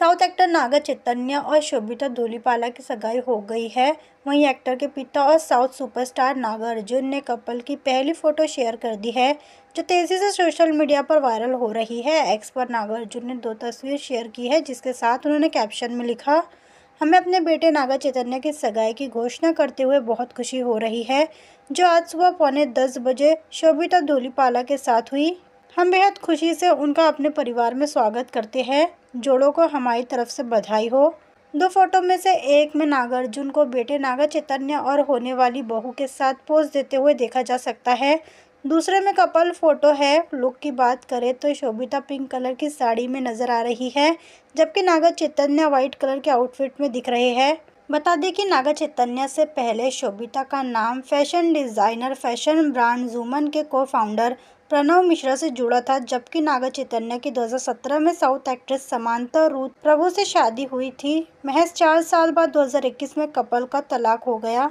south actor Naga चैतन्य और शोभिता धोलीपाला की सगाई हो गई है वहीं एक्टर के पिता और साउथ सुपरस्टार अर्जुन ने कपल की पहली फोटो शेयर कर दी है जो तेज़ी से सोशल मीडिया पर वायरल हो रही है एक्स पर नागार्जुन ने दो तस्वीर शेयर की है जिसके साथ उन्होंने कैप्शन में लिखा हमें अपने बेटे नागा चैतन्य की सगाई की घोषणा करते हुए बहुत खुशी हो रही है जो आज सुबह पौने दस बजे शोभिता धूलीपाला के साथ हुई हम बेहद खुशी से उनका अपने परिवार में स्वागत करते हैं जोड़ों को हमारी तरफ से बधाई हो दो फोटो में से एक में नागार्जुन को बेटे नागा चैतन्य और होने वाली बहू के साथ पोज देते हुए देखा जा सकता है दूसरे में कपल फोटो है लुक की बात करें तो शोभिता पिंक कलर की साड़ी में नज़र आ रही है जबकि नागा चैतन्य व्हाइट कलर के आउटफिट में दिख रहे हैं बता दें कि नागा चैतन्य से पहले शोभिता का नाम फैशन डिज़ाइनर फैशन ब्रांड जूमन के को फाउंडर प्रणव मिश्रा से जुड़ा था जबकि नागा चैतन्य की 2017 में साउथ एक्ट्रेस समानता रूथ प्रभु से शादी हुई थी महज चार साल बाद 2021 में कपल का तलाक हो गया